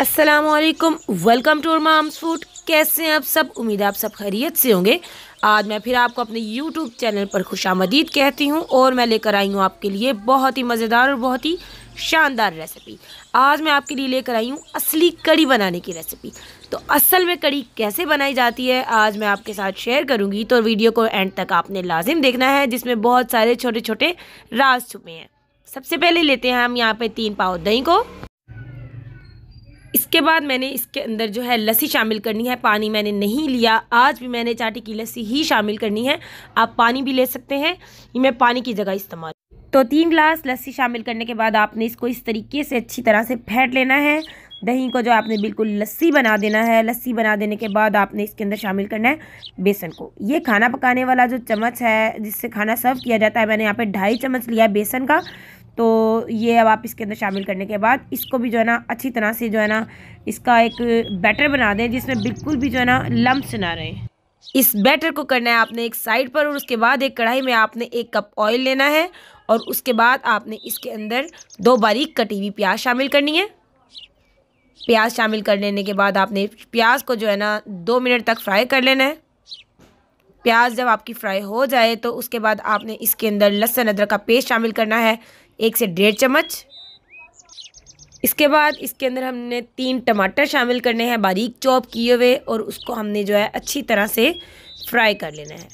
Aslam welcome to mom's food कैसे हैं आप सब उम्मीद है आप सब खैरियत से होंगे आज मैं फिर आपको अपने यूट्यूब चैनल पर खुश कहती हूँ और मैं लेकर आई हूँ आपके लिए बहुत ही मज़ेदार और बहुत ही शानदार रेसिपी आज मैं आपके लिए लेकर आई हूँ असली कड़ी बनाने की रेसिपी तो असल में कड़ी कैसे बनाई जाती है आज मैं आपके साथ शेयर करूँगी तो वीडियो को एंड तक आपने लाजिम देखना है जिसमें बहुत सारे छोटे छोटे राज छुपे हैं सबसे पहले लेते हैं हम यहाँ पर तीन पाव दही को इसके बाद मैंने इसके अंदर जो है लस्सी शामिल करनी है पानी मैंने नहीं लिया आज भी मैंने चाटी की लस्सी ही शामिल करनी है आप पानी भी ले सकते हैं ये मैं पानी की जगह इस्तेमाल तो तीन गिलास लस्सी शामिल करने के बाद आपने इसको इस तरीके से अच्छी तरह से फेंट लेना है दही को जो आपने बिल्कुल लस्सी बना देना है लस्सी बना देने के बाद आपने इसके अंदर शामिल करना है बेसन को ये खाना पकाने वाला जो चम्मच है जिससे खाना सर्व किया जाता है मैंने यहाँ पे ढाई चम्मच लिया है बेसन का तो ये अब आप इसके अंदर शामिल करने के बाद इसको भी जो है ना अच्छी तरह से जो है ना इसका एक बैटर बना दें जिसमें बिल्कुल भी जो है ना लम्ब ना रहे इस बैटर को करना है आपने एक साइड पर और उसके बाद एक कढ़ाई में आपने एक कप ऑयल लेना है और उसके बाद आपने इसके अंदर दो बारीक कटी हुई प्याज शामिल करनी है प्याज शामिल कर लेने के बाद आपने प्याज को जो है ना दो मिनट तक फ्राई कर लेना है प्याज जब आपकी फ्राई हो जाए तो उसके बाद आपने इसके अंदर लहसुन अदरक का पेस्ट शामिल करना है एक से डेढ़ चम्मच इसके बाद इसके अंदर हमने तीन टमाटर शामिल करने हैं बारीक चॉप किए हुए और उसको हमने जो है अच्छी तरह से फ्राई कर लेना है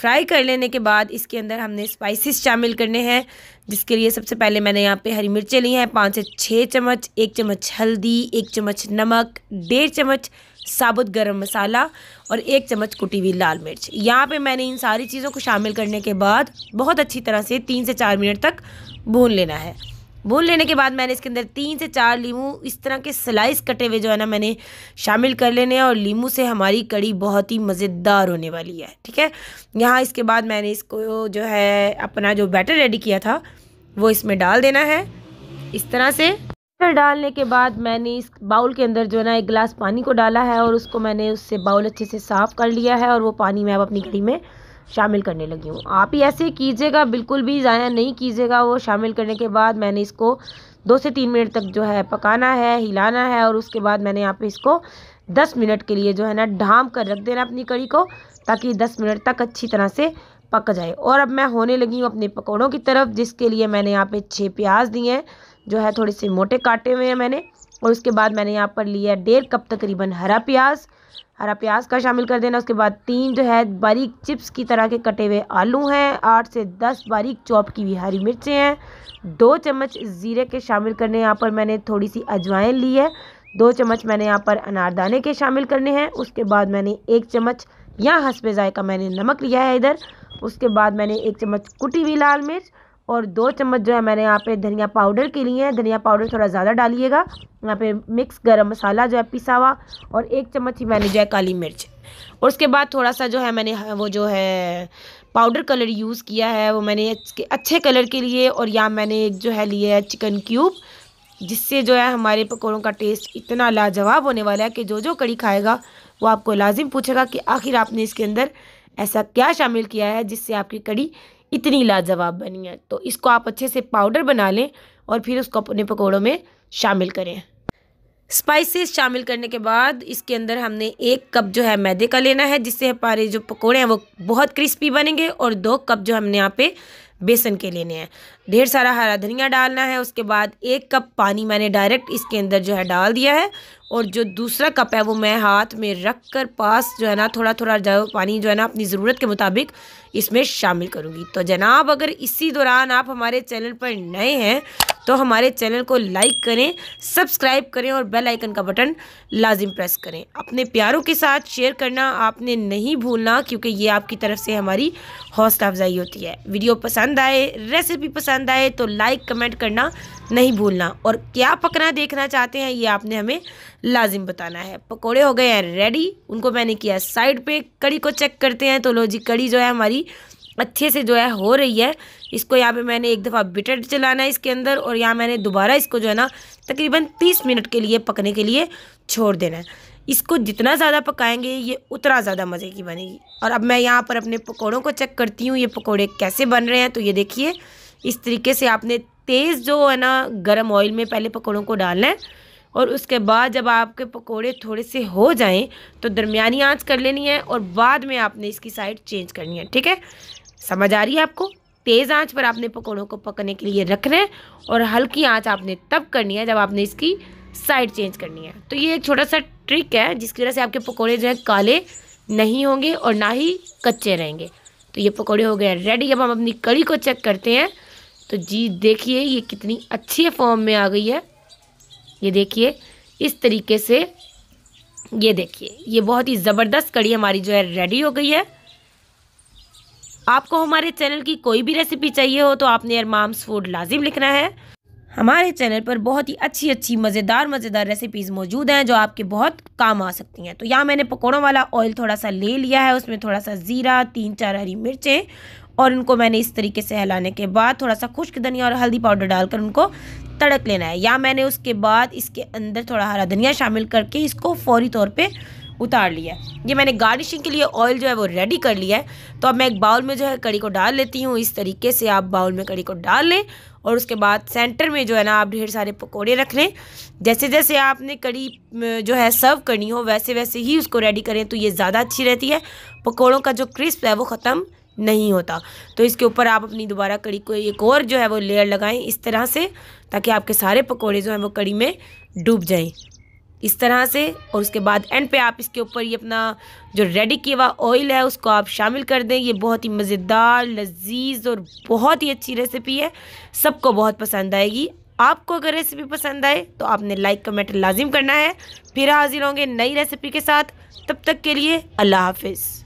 फ्राई कर लेने के बाद इसके अंदर हमने स्पाइसेस शामिल करने हैं जिसके लिए सबसे पहले मैंने यहाँ पे हरी मिर्चें ली हैं पाँच से छः चम्मच एक चम्मच हल्दी एक चम्मच नमक डेढ़ चम्मच साबुत गरम मसाला और एक चम्मच कुटी हुई लाल मिर्च यहाँ पे मैंने इन सारी चीज़ों को शामिल करने के बाद बहुत अच्छी तरह से तीन से चार मिनट तक भून लेना है भून लेने के बाद मैंने इसके अंदर तीन से चार लीमू इस तरह के स्लाइस कटे हुए जो है ना मैंने शामिल कर लेने हैं और लीमू से हमारी कड़ी बहुत ही मज़ेदार होने वाली है ठीक है यहाँ इसके बाद मैंने इसको जो है अपना जो बैटर रेडी किया था वो इसमें डाल देना है इस तरह से डालने के बाद मैंने इस बाउल के अंदर जो है ना एक गिलास पानी को डाला है और उसको मैंने उससे बाउल अच्छे से साफ़ कर लिया है और वो पानी मैं अब अपनी घड़ी में शामिल करने लगी हूँ आप ही ऐसे कीजिएगा बिल्कुल भी ज़ाया नहीं कीजिएगा वो शामिल करने के बाद मैंने इसको दो से तीन मिनट तक जो है पकाना है हिलाना है और उसके बाद मैंने यहाँ पे इसको दस मिनट के लिए जो है ना ढाम कर रख देना अपनी कड़ी को ताकि दस मिनट तक अच्छी तरह से पक जाए और अब मैं होने लगी हूँ अपने पकौड़ों की तरफ जिसके लिए मैंने यहाँ पे छः प्याज दिए हैं जो है थोड़े से मोटे काटे हुए हैं मैंने और उसके बाद मैंने यहाँ पर लिया डेढ़ कप तकरीबन हरा प्याज हरा प्याज का शामिल कर देना उसके बाद तीन जो है बारीक चिप्स की तरह के कटे हुए आलू हैं आठ से दस बारीक चॉप की हुई हरी मिर्चें हैं दो चम्मच ज़ीरे के शामिल करने यहाँ पर मैंने थोड़ी सी अजवाइन ली है दो चम्मच मैंने यहाँ पर अनारदाने के शामिल करने हैं उसके बाद मैंने एक चम्मच या हंसपे जायका मैंने नमक लिया है इधर उसके बाद मैंने एक चम्मच कुटी हुई लाल मिर्च और दो चम्मच जो है मैंने यहाँ पे धनिया पाउडर के लिए धनिया पाउडर थोड़ा ज़्यादा डालिएगा यहाँ पे मिक्स गरम मसाला जो है पिसा हुआ और एक चम्मच ही मैंने जो है काली मिर्च और उसके बाद थोड़ा सा जो है मैंने वो जो है पाउडर कलर यूज़ किया है वो मैंने अच्छे कलर के लिए और यहाँ मैंने एक जो है लिया है चिकन क्यूब जिससे जो है हमारे पकौड़ों का टेस्ट इतना लाजवाब होने वाला है कि जो जो कड़ी खाएगा वो आपको लाजिम पूछेगा कि आखिर आपने इसके अंदर ऐसा क्या शामिल किया है जिससे आपकी कड़ी इतनी लाजवाब बनी है तो इसको आप अच्छे से पाउडर बना लें और फिर उसको अपने पकौड़ों में शामिल करें स्पाइसेस शामिल करने के बाद इसके अंदर हमने एक कप जो है मैदे का लेना है जिससे हमारे जो पकौड़े हैं वो बहुत क्रिस्पी बनेंगे और दो कप जो हमने यहाँ पे बेसन के लेने हैं ढेर सारा हरा धनिया डालना है उसके बाद एक कप पानी मैंने डायरेक्ट इसके अंदर जो है डाल दिया है और जो दूसरा कप है वो मैं हाथ में रख कर पास जो है ना थोड़ा थोड़ा जो पानी जो है ना अपनी ज़रूरत के मुताबिक इसमें शामिल करूँगी तो जनाब अगर इसी दौरान आप हमारे चैनल पर नए हैं तो हमारे चैनल को लाइक करें सब्सक्राइब करें और बेल आइकन का बटन लाजिम प्रेस करें अपने प्यारों के साथ शेयर करना आपने नहीं भूलना क्योंकि ये आपकी तरफ से हमारी हौसला अफजाई होती है वीडियो पसंद आए रेसिपी पसंद पसंद आए तो लाइक कमेंट करना नहीं भूलना और क्या पकना देखना चाहते हैं ये आपने हमें लाजिम बताना है पकोड़े हो गए हैं रेडी उनको मैंने किया साइड पे कड़ी को चेक करते हैं तो लो जी कड़ी जो है हमारी अच्छे से जो है हो रही है इसको यहाँ पे मैंने एक दफ़ा बिटर चलाना है इसके अंदर और यहाँ मैंने दोबारा इसको जो है ना तकरीबन तीस मिनट के लिए पकने के लिए छोड़ देना है इसको जितना ज़्यादा पकाएंगे ये उतना ज़्यादा मज़े की बनेगी और अब मैं यहाँ पर अपने पकौड़ों को चेक करती हूँ ये पकौड़े कैसे बन रहे हैं तो ये देखिए इस तरीके से आपने तेज़ जो है ना गर्म ऑयल में पहले पकौड़ों को डालना है और उसके बाद जब आपके पकोड़े थोड़े से हो जाएं तो दरमिया आंच कर लेनी है और बाद में आपने इसकी साइड चेंज करनी है ठीक है समझ आ रही है आपको तेज़ आंच पर आपने पकोड़ों को पकने के लिए रखना है और हल्की आंच आपने तब करनी है जब आपने इसकी साइड चेंज करनी है तो ये एक छोटा सा ट्रिक है जिसकी वजह से आपके पकौड़े जो है काले नहीं होंगे और ना ही कच्चे रहेंगे तो ये पकौड़े हो गए रेडी अब हम अपनी कड़ी को चेक करते हैं तो जी देखिए ये कितनी अच्छी फॉर्म में आ गई है ये देखिए इस तरीके से ये देखिए ये बहुत ही ज़बरदस्त कड़ी हमारी जो है रेडी हो गई है आपको हमारे चैनल की कोई भी रेसिपी चाहिए हो तो आपने अरमाम्स फूड लाजिम लिखना है हमारे चैनल पर बहुत ही अच्छी अच्छी मज़ेदार मज़ेदार रेसिपीज़ मौजूद हैं जो आपके बहुत काम आ सकती हैं तो यहाँ मैंने पकौड़ों वाला ऑयल थोड़ा सा ले लिया है उसमें थोड़ा सा ज़ीरा तीन चार हरी मिर्चें और इनको मैंने इस तरीके से हिलाने के बाद थोड़ा सा खुश्क धनिया और हल्दी पाउडर डालकर उनको तड़क लेना है या मैंने उसके बाद इसके अंदर थोड़ा हरा धनिया शामिल करके इसको फौरी तौर पर उतार लिया है ये मैंने गार्निशिंग के लिए ऑयल जो है वो रेडी कर लिया है तो अब मैं एक बाउल में जो है कड़ी को डाल लेती हूँ इस तरीके से आप बाउल में कड़ी को डाल लें और उसके बाद सेंटर में जो है ना आप ढेर सारे पकौड़े रख लें जैसे जैसे आपने कड़ी जो है सर्व करनी हो वैसे वैसे ही उसको रेडी करें तो ये ज़्यादा अच्छी रहती है पकौड़ों का जो क्रिस्प है वो ख़त्म नहीं होता तो इसके ऊपर आप अपनी दोबारा कड़ी को एक और जो है वो लेयर लगाएं इस तरह से ताकि आपके सारे पकौड़े जो हैं वो कड़ी में डूब जाएं इस तरह से और उसके बाद एंड पे आप इसके ऊपर ये अपना जो रेडी किया हुआ ऑयल है उसको आप शामिल कर दें ये बहुत ही मज़ेदार लजीज और बहुत ही अच्छी रेसिपी है सबको बहुत पसंद आएगी आपको अगर रेसिपी पसंद आए तो आपने लाइक कमेंट लाजिम करना है फिर हाजिर होंगे नई रेसिपी के साथ तब तक के लिए अल्लाह हाफिज़